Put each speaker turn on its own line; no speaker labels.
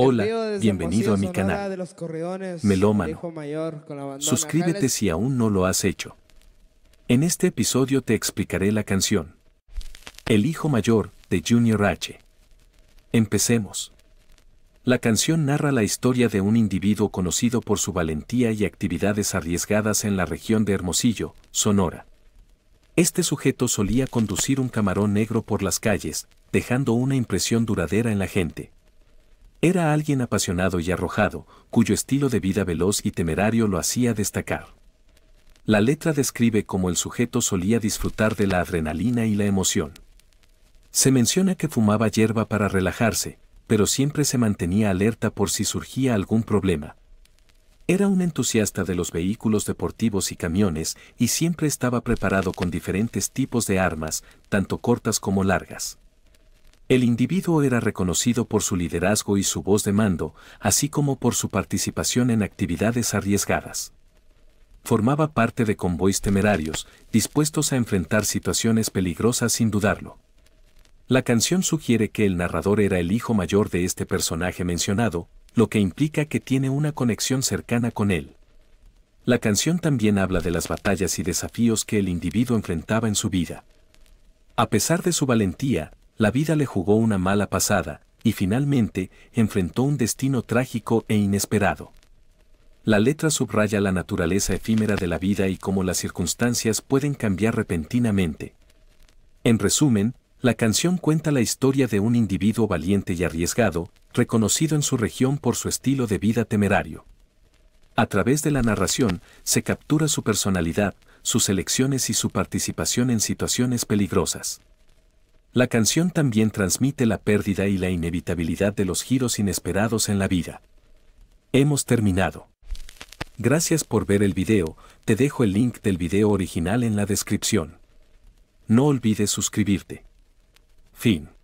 Hola, bienvenido a mi canal. Melómano. Suscríbete si aún no lo has hecho. En este episodio te explicaré la canción El hijo mayor de Junior H. Empecemos. La canción narra la historia de un individuo conocido por su valentía y actividades arriesgadas en la región de Hermosillo, Sonora. Este sujeto solía conducir un camarón negro por las calles, dejando una impresión duradera en la gente. Era alguien apasionado y arrojado, cuyo estilo de vida veloz y temerario lo hacía destacar. La letra describe cómo el sujeto solía disfrutar de la adrenalina y la emoción. Se menciona que fumaba hierba para relajarse, pero siempre se mantenía alerta por si surgía algún problema. Era un entusiasta de los vehículos deportivos y camiones y siempre estaba preparado con diferentes tipos de armas, tanto cortas como largas. El individuo era reconocido por su liderazgo y su voz de mando, así como por su participación en actividades arriesgadas. Formaba parte de convoys temerarios, dispuestos a enfrentar situaciones peligrosas sin dudarlo. La canción sugiere que el narrador era el hijo mayor de este personaje mencionado, lo que implica que tiene una conexión cercana con él. La canción también habla de las batallas y desafíos que el individuo enfrentaba en su vida. A pesar de su valentía, la vida le jugó una mala pasada, y finalmente enfrentó un destino trágico e inesperado. La letra subraya la naturaleza efímera de la vida y cómo las circunstancias pueden cambiar repentinamente. En resumen, la canción cuenta la historia de un individuo valiente y arriesgado, reconocido en su región por su estilo de vida temerario. A través de la narración se captura su personalidad, sus elecciones y su participación en situaciones peligrosas. La canción también transmite la pérdida y la inevitabilidad de los giros inesperados en la vida. Hemos terminado. Gracias por ver el video, te dejo el link del video original en la descripción. No olvides suscribirte. Fin.